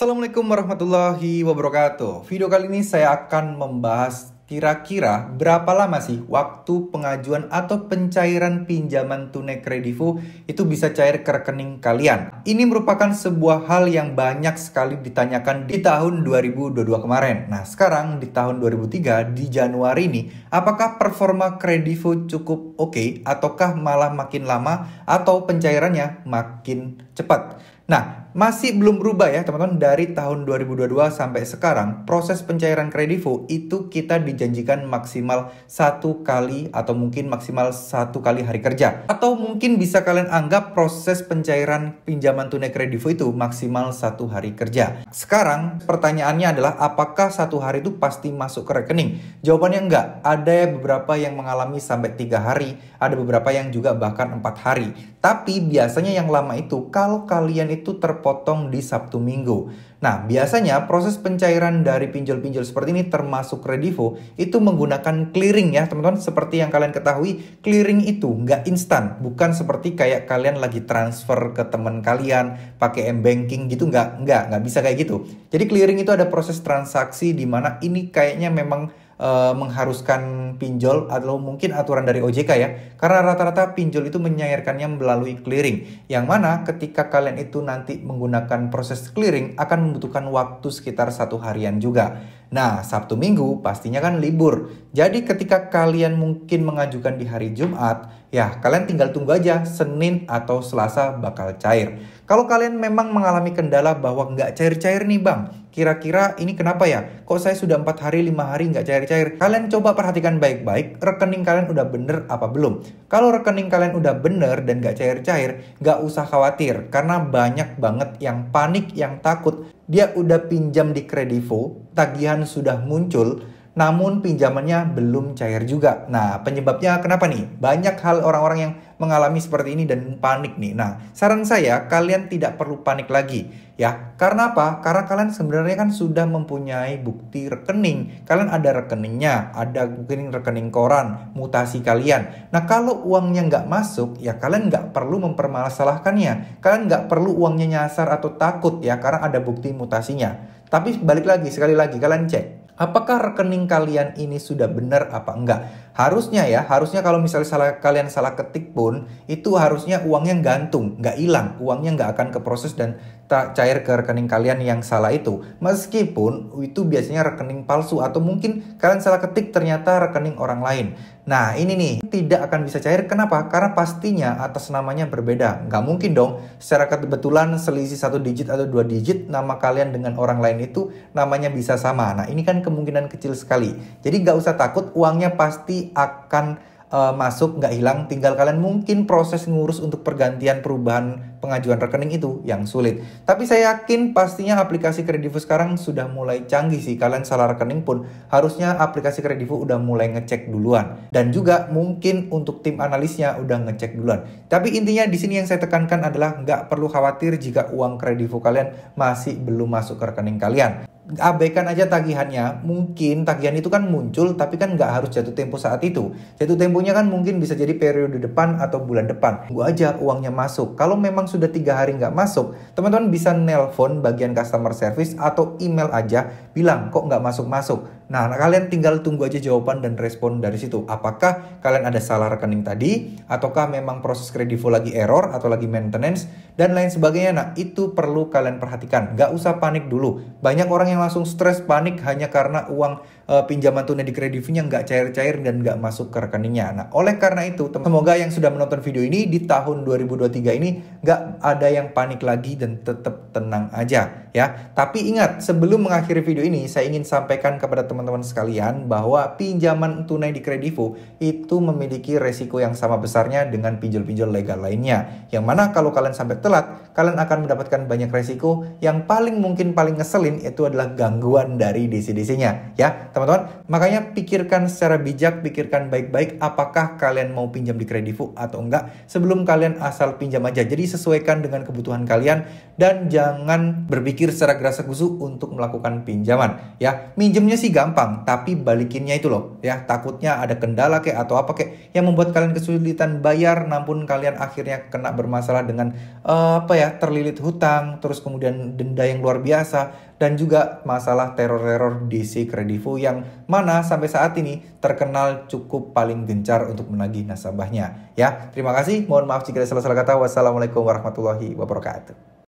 Assalamualaikum warahmatullahi wabarakatuh. Video kali ini saya akan membahas kira-kira berapa lama sih waktu pengajuan atau pencairan pinjaman tunai kredivo itu bisa cair ke rekening kalian. Ini merupakan sebuah hal yang banyak sekali ditanyakan di tahun 2022 kemarin. Nah sekarang di tahun 2003 di Januari ini apakah performa kredivo cukup oke okay, ataukah malah makin lama atau pencairannya makin cepat. Nah, masih belum berubah ya teman-teman dari tahun 2022 sampai sekarang proses pencairan kredivo itu kita dijanjikan maksimal satu kali atau mungkin maksimal satu kali hari kerja atau mungkin bisa kalian anggap proses pencairan pinjaman tunai kredivo itu maksimal satu hari kerja sekarang pertanyaannya adalah apakah satu hari itu pasti masuk ke rekening jawabannya enggak ada beberapa yang mengalami sampai tiga hari ada beberapa yang juga bahkan empat hari tapi biasanya yang lama itu kalau kalian itu ter terpotong di Sabtu Minggu. Nah, biasanya proses pencairan dari pinjol-pinjol seperti ini termasuk Redivo itu menggunakan clearing ya teman-teman. Seperti yang kalian ketahui, clearing itu nggak instan. Bukan seperti kayak kalian lagi transfer ke teman kalian pakai m-banking gitu nggak, nggak, nggak bisa kayak gitu. Jadi clearing itu ada proses transaksi di mana ini kayaknya memang Eh, mengharuskan pinjol atau mungkin aturan dari OJK ya. Karena rata-rata pinjol itu menyairkannya melalui clearing. Yang mana ketika kalian itu nanti menggunakan proses clearing akan membutuhkan waktu sekitar satu harian juga. Nah, Sabtu Minggu pastinya kan libur. Jadi ketika kalian mungkin mengajukan di hari Jumat, ya kalian tinggal tunggu aja Senin atau Selasa bakal cair. Kalau kalian memang mengalami kendala bahwa nggak cair-cair nih bang, kira-kira ini kenapa ya? Kok saya sudah empat hari, lima hari nggak cair-cair? Kalian coba perhatikan baik-baik, rekening kalian udah bener apa belum? Kalau rekening kalian udah bener dan nggak cair-cair, nggak usah khawatir. Karena banyak banget yang panik, yang takut dia udah pinjam di kredivo, tagihan sudah muncul, namun pinjamannya belum cair juga. Nah, penyebabnya kenapa nih? Banyak hal orang-orang yang mengalami seperti ini dan panik nih. Nah, saran saya kalian tidak perlu panik lagi ya. Karena apa? Karena kalian sebenarnya kan sudah mempunyai bukti rekening. Kalian ada rekeningnya, ada mungkin rekening koran, mutasi kalian. Nah, kalau uangnya nggak masuk, ya kalian nggak perlu mempermasalahkannya. Kalian nggak perlu uangnya nyasar atau takut ya, karena ada bukti mutasinya. Tapi balik lagi, sekali lagi kalian cek Apakah rekening kalian ini sudah benar apa enggak? Harusnya ya, harusnya kalau misalnya salah, kalian salah ketik pun, itu harusnya uangnya gantung, nggak hilang. Uangnya nggak akan ke proses dan tak cair ke rekening kalian yang salah itu. Meskipun itu biasanya rekening palsu atau mungkin kalian salah ketik ternyata rekening orang lain. Nah ini nih tidak akan bisa cair kenapa? Karena pastinya atas namanya berbeda. Nggak mungkin dong secara kebetulan selisih satu digit atau dua digit nama kalian dengan orang lain itu namanya bisa sama. Nah ini kan kemungkinan kecil sekali. Jadi nggak usah takut uangnya pasti akan uh, masuk nggak hilang. Tinggal kalian mungkin proses ngurus untuk pergantian perubahan pengajuan rekening itu yang sulit. Tapi saya yakin pastinya aplikasi Kredivo sekarang sudah mulai canggih sih. Kalian salah rekening pun harusnya aplikasi Kredivo udah mulai ngecek duluan. Dan juga mungkin untuk tim analisnya udah ngecek duluan. Tapi intinya di sini yang saya tekankan adalah nggak perlu khawatir jika uang Kredivo kalian masih belum masuk ke rekening kalian abaikan aja tagihannya mungkin tagihan itu kan muncul tapi kan nggak harus jatuh tempo saat itu jatuh temponya kan mungkin bisa jadi periode depan atau bulan depan gua aja uangnya masuk kalau memang sudah tiga hari nggak masuk, teman-teman bisa nelpon bagian customer service atau email aja bilang kok nggak masuk-masuk. Nah, kalian tinggal tunggu aja jawaban dan respon dari situ. Apakah kalian ada salah rekening tadi, ataukah memang proses kredivo lagi error atau lagi maintenance, dan lain sebagainya. Nah, itu perlu kalian perhatikan. Nggak usah panik dulu. Banyak orang yang langsung stres panik hanya karena uang uh, pinjaman tunai di kreditnya nggak cair-cair dan nggak masuk ke rekeningnya. Nah, oleh karena itu, semoga yang sudah menonton video ini di tahun 2023 ini nggak ada yang panik lagi dan tetap tenang aja ya. Tapi ingat, sebelum mengakhiri video ini, saya ingin sampaikan kepada teman-teman sekalian bahwa pinjaman tunai di kredivo itu memiliki resiko yang sama besarnya dengan pinjol-pinjol legal lainnya. Yang mana kalau kalian sampai telat, kalian akan mendapatkan banyak resiko yang paling mungkin paling ngeselin itu adalah gangguan dari DC-DC-nya ya. Teman Teman-teman, makanya pikirkan secara bijak, pikirkan baik-baik apakah kalian mau pinjam di kredivo atau enggak sebelum kalian asal pinjam aja. Jadi sesuaikan dengan kebutuhan kalian dan jangan berpikir secara gerasa gusu untuk melakukan pinjaman ya. Minjemnya sih gampang, tapi balikinnya itu loh ya. Takutnya ada kendala kayak atau apa kayak yang membuat kalian kesulitan bayar namun kalian akhirnya kena bermasalah dengan uh, apa ya, terlilit hutang, terus kemudian denda yang luar biasa dan juga masalah teror-teror DC Kredivo yang mana sampai saat ini terkenal cukup paling gencar untuk menagih nasabahnya. Ya, terima kasih. Mohon maaf jika ada salah-salah kata. Wassalamualaikum warahmatullahi wabarakatuh.